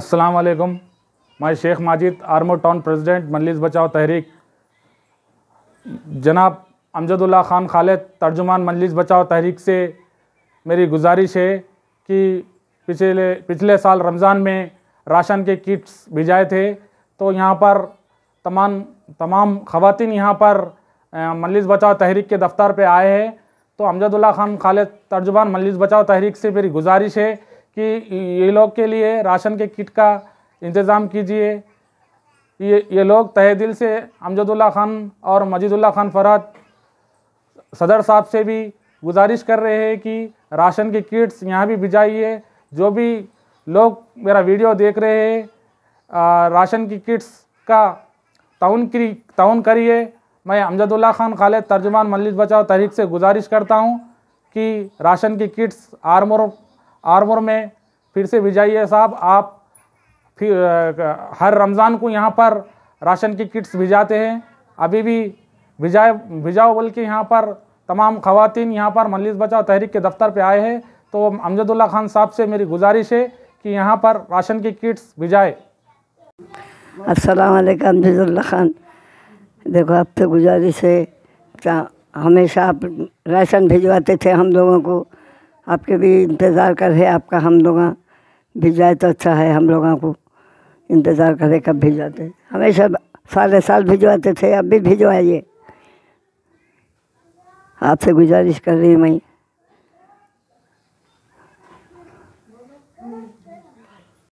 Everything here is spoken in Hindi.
अस्सलाम वालेकुम मैं शेख माजिद आर्मो टाउन प्रेसिडेंट मलिस बचाओ तहरीक जनाब अमजदुल्ला खान खालिद तर्जुमान मलिस बचाओ तहरीक से मेरी गुजारिश है कि पिछले पिछले साल रमज़ान में राशन के किट्स भिजाए थे तो यहाँ पर तमाम तमाम खवतिन यहाँ पर मलिस बचाओ तहरीक के दफ्तर पे आए हैं तो अमजदुल्ला खान खालिद तर्जुमान मलिस बचाओ तहरीक से मेरी गुजारिश है कि ये लोग के लिए राशन के किट का इंतज़ाम कीजिए ये ये लोग तह दिल से अमजदुल्ला खान और मजीदुल्ला खान फरात सदर साहब से भी गुजारिश कर रहे हैं कि राशन के किट्स यहाँ भी भिजाइए जो भी लोग मेरा वीडियो देख रहे हैं राशन की किट्स का ताउन की ताउन करिए मैं अमजदुल्ला खान खालिद तर्जुमान मलिक बचाओ तहरीक से गुजारिश करता हूँ कि राशन की किट्स आर्मरों आर्मोर में फिर से भिजाइए साहब आप फिर हर रमज़ान को यहाँ पर राशन की किट्स भिजाते हैं अभी भी भिजाए भिजाओ बल्कि यहाँ पर तमाम खवतिन यहाँ पर मलिस बचाओ तहरीक के दफ्तर पे आए हैं तो अमजदुल्ला खान साहब से मेरी गुजारिश है कि यहाँ पर राशन की किट्स भिजाए असलकम अमजदुल्ला खान देखो आपसे तो गुजारिश है हमेशा आप राशन भिजवाते थे हम लोगों को आपके भी इंतज़ार कर रहे आपका हम लोग भी जाए तो अच्छा है हम लोगों को इंतज़ार करे कब भिजवाते हमेशा साले साल भिजवाते थे अब भी भिजवाइए आपसे गुजारिश कर रही हूँ मैं